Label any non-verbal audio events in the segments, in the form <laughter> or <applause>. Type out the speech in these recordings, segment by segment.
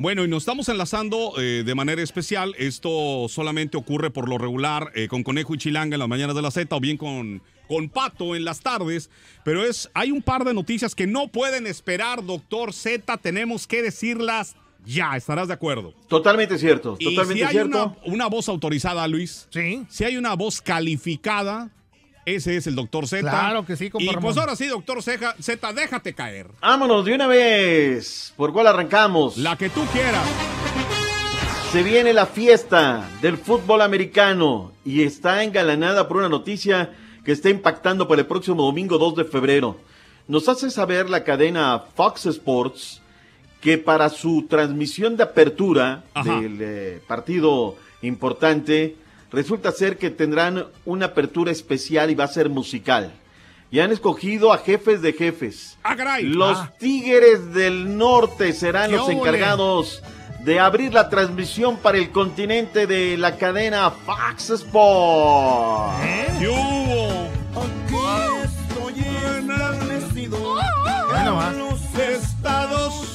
Bueno, y nos estamos enlazando eh, de manera especial. Esto solamente ocurre por lo regular eh, con Conejo y Chilanga en las mañanas de la Z o bien con, con Pato en las tardes. Pero es, hay un par de noticias que no pueden esperar, doctor Z. Tenemos que decirlas ya, estarás de acuerdo. Totalmente cierto, totalmente y si hay Una, una, voz autorizada, Luis. Sí. Si hay una voz calificada, ese es el doctor Z. Claro que sí, Y pues ahora sí, doctor Z, déjate caer. Vámonos de una vez. ¿Por cuál arrancamos? La que tú quieras. Se viene la fiesta del fútbol americano y está engalanada por una noticia que está impactando para el próximo domingo 2 de febrero. Nos hace saber la cadena Fox Sports que para su transmisión de apertura del eh, partido importante, Resulta ser que tendrán una apertura especial y va a ser musical. Y han escogido a jefes de jefes. Ah, los ah. Tigres del Norte serán los encargados de abrir la transmisión para el continente de la cadena Fox Sports. ¿Eh?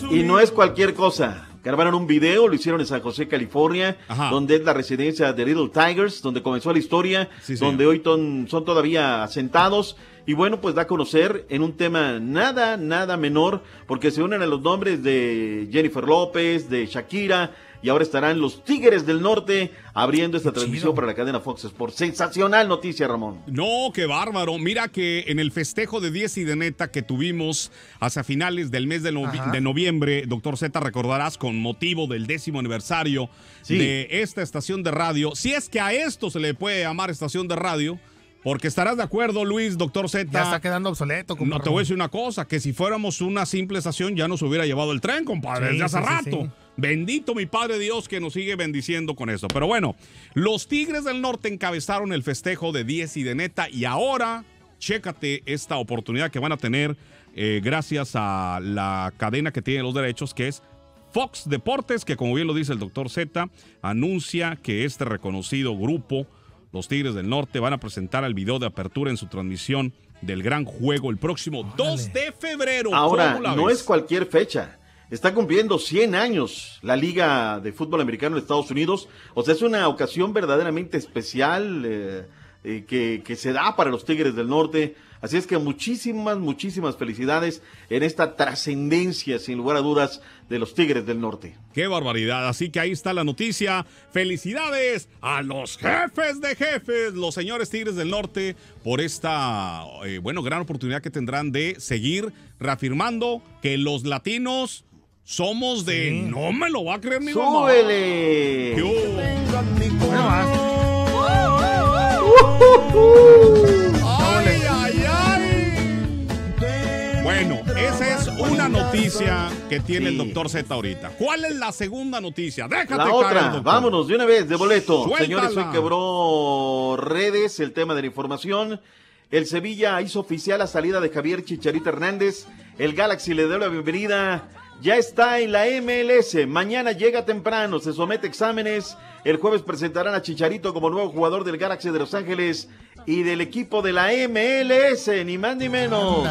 Y no es cualquier cosa. Grabaron un video, lo hicieron en San José, California, donde es la residencia de Little Tigers, donde comenzó la historia, donde hoy son todavía asentados. Y bueno, pues da a conocer en un tema nada, nada menor, porque se unen a los nombres de Jennifer López, de Shakira, y ahora estarán los Tigres del Norte abriendo esta transmisión para la cadena Fox Sports. Sensacional noticia, Ramón. No, qué bárbaro. Mira que en el festejo de 10 y de neta que tuvimos hacia finales del mes de, noviembre, doctor Z, recordarás con motivo del décimo aniversario de esta estación de radio, si es que a esto se le puede llamar estación de radio, porque estarás de acuerdo, Luis, doctor Z. Ya está quedando obsoleto, compadre. No te voy a decir una cosa, que si fuéramos una simple estación ya nos hubiera llevado el tren, compadre, ya hace rato. Bendito mi Padre Dios que nos sigue bendiciendo con eso, Pero bueno, los Tigres del Norte encabezaron el festejo de 10 y de neta y ahora chécate esta oportunidad que van a tener eh, gracias a la cadena que tiene los derechos que es Fox Deportes, que como bien lo dice el doctor Z, anuncia que este reconocido grupo, los Tigres del Norte, van a presentar el video de apertura en su transmisión del gran juego el próximo 2 de febrero. Ahora, no es cualquier fecha Está cumpliendo 100 años la Liga de Fútbol Americano de Estados Unidos. O sea, es una ocasión verdaderamente especial eh, eh, que, se da para los Tigres del Norte. Así es que muchísimas, muchísimas felicidades en esta trascendencia, sin lugar a dudas, de los Tigres del Norte. Qué barbaridad. Así que ahí está la noticia. Felicidades a los jefes de jefes, los señores Tigres del Norte, por esta, eh, bueno, gran oportunidad que tendrán de seguir reafirmando que los latinos somos de. No me lo va a creer mi mamá. ¡Súbele! ¡Ay, ay, ay! Bueno, esa es una noticia que tiene el doctor Z ahorita. ¿Cuál es la segunda noticia? Déjate La otra, vámonos de una vez, de boleto. Señores, hoy quebró redes el tema de la información. El Sevilla hizo oficial la salida de Javier Chicharito Hernández. El Galaxy le dio la bienvenida. Ya está en la MLS. Mañana llega temprano, se somete a exámenes. El jueves presentarán a Chicharito como nuevo jugador del Galaxy de Los Ángeles y del equipo de la MLS, ni más ni menos.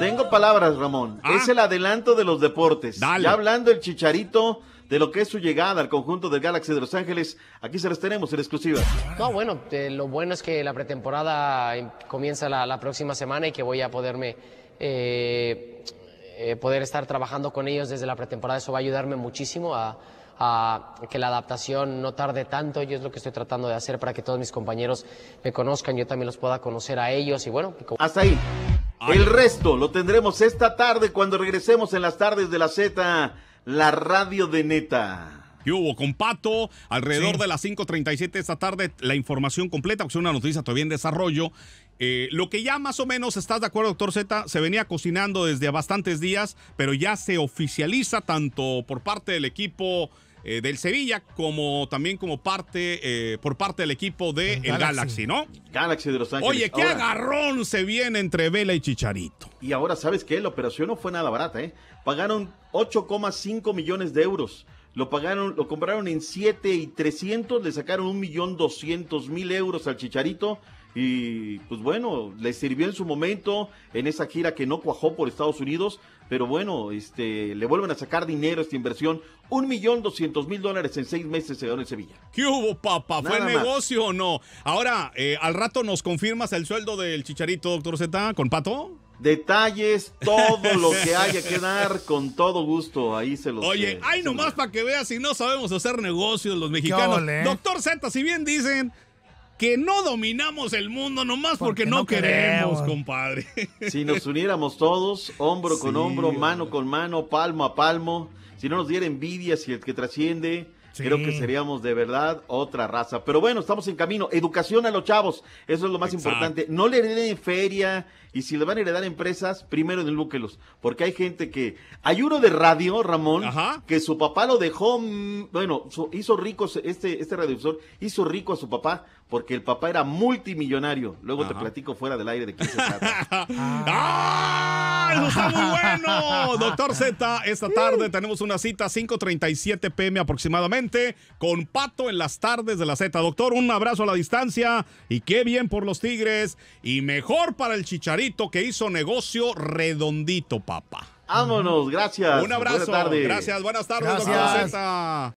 Tengo palabras, Ramón. Ah. Es el adelanto de los deportes. Ya hablando el Chicharito de lo que es su llegada al conjunto del Galaxy de Los Ángeles. Aquí se las tenemos en exclusiva. No, bueno, lo bueno es que la pretemporada em, comienza la, próxima semana y que voy a poderme... Eh, eh, poder estar trabajando con ellos desde la pretemporada, eso va a ayudarme muchísimo a, a que la adaptación no tarde tanto. Yo es lo que estoy tratando de hacer para que todos mis compañeros me conozcan, yo también los pueda conocer a ellos y bueno. Hasta ahí. El resto lo tendremos esta tarde cuando regresemos en las tardes de la Z la radio de neta. Y hubo con Pato? Alrededor de las 5.37 esta tarde, la información completa, porque es una noticia todavía en desarrollo. Eh, lo que ya más o menos, ¿estás de acuerdo, doctor Z? Se venía cocinando desde bastantes días, pero ya se oficializa tanto por parte del equipo eh, del Sevilla, como también como parte, eh, por parte del equipo de Galaxy. ¿no? Galaxy de Los Ángeles. Oye, qué agarrón se viene entre Vela y Chicharito. Y ahora, ¿sabes qué? La operación no fue nada barata, ¿eh? Pagaron 8,5 millones de euros. Lo pagaron, lo compraron en 7 y 300, le sacaron un millón doscientos mil euros al Chicharito y pues bueno, le sirvió en su momento en esa gira que no cuajó por Estados Unidos, pero bueno, este, le vuelven a sacar dinero a esta inversión. Un millón doscientos mil dólares en seis meses se dio en Sevilla. ¿Qué hubo, papá? ¿Fue negocio o no? Ahora, eh, al rato nos confirmas el sueldo del chicharito, doctor Z, con Pato detalles, todo lo <laughs> que haya que dar, con todo gusto, ahí se los... Oye, hay eh, nomás para que veas si no sabemos hacer negocios los mexicanos. Doctor Z, si bien dicen que no dominamos el mundo nomás porque, no, queremos, compadre. Si nos uniéramos todos, hombro con hombro, mano con mano, palmo a palmo, si no nos diera envidia, si el que trasciende, Creo que seríamos de verdad otra raza. Pero bueno, estamos en camino. Educación a los chavos. Eso es lo más importante. No le den feria, y si le van a heredar empresas, primero enlúquelos, Porque hay gente que. Hay uno de radio, Ramón, que su papá lo dejó. Mm, bueno, hizo rico, este, este hizo rico a su papá porque el papá era multimillonario. Luego te platico fuera del aire de quién se <laughs> ¡Ah! ¡Eso está muy bueno! Doctor Z, esta tarde tenemos una cita 5.37 pm aproximadamente con Pato en las tardes de la Z. Doctor, un abrazo a la distancia y qué bien por los Tigres y mejor para el Chicharito que hizo negocio redondito, papá. Vámonos, gracias. Un abrazo. Buenas Gracias, buenas tardes,